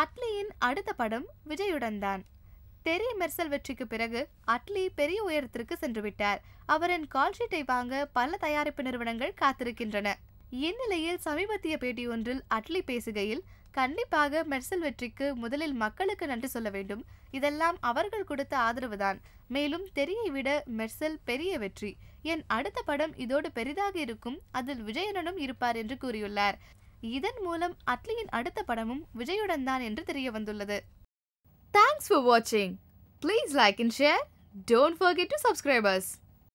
அட்லியின் அடுத்த படம் விஜயுடன் தான் தெரி மெர்சல் வெற்றிக்கு பிறகு அட்லி பெரிய உயரத்திற்கு சென்று விட்டார் அவரின் கால்ஷீட்டை வாங்க பல தயாரிப்பு நிறுவனங்கள் காத்திருக்கின்றன இந்நிலையில் சமீபத்திய பேட்டி ஒன்றில் அட்லி பேசுகையில் கண்டிப்பாக மெர்சல் வெற்றிக்கு முதலில் மக்களுக்கு நன்றி சொல்ல வேண்டும் இதெல்லாம் அவர்கள் கொடுத்த ஆதரவுதான் மேலும் தெரியை விட மெர்சல் பெரிய வெற்றி என் அடுத்த படம் இதோடு பெரிதாக இருக்கும் அதில் விஜயனனும் இருப்பார் என்று கூறியுள்ளார் இதன் மூலம் அட்லியின் அடுத்த படமும் விஜயுடன் தான் என்று தெரிய வந்துள்ளது தேங்க்ஸ் ஃபார் வாட்சிங் please like and share don't forget to subscribers